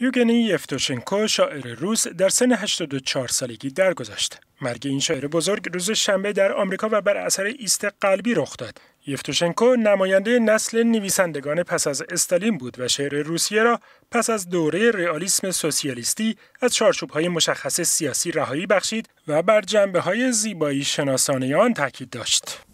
یوگنی یفتوشنکو شاعر روس در سن 84 سالگی درگذشت. مرگ این شاعر بزرگ روز شنبه در آمریکا و بر اثر ایست قلبی رخ داد. یفتوشنکو نماینده نسل نویسندگان پس از استالین بود و شعر روسیه را پس از دوره رئالیسم سوسیالیستی از های مشخص سیاسی رهایی بخشید و بر جنبه های زیبایی شناسانه آن تاکید داشت.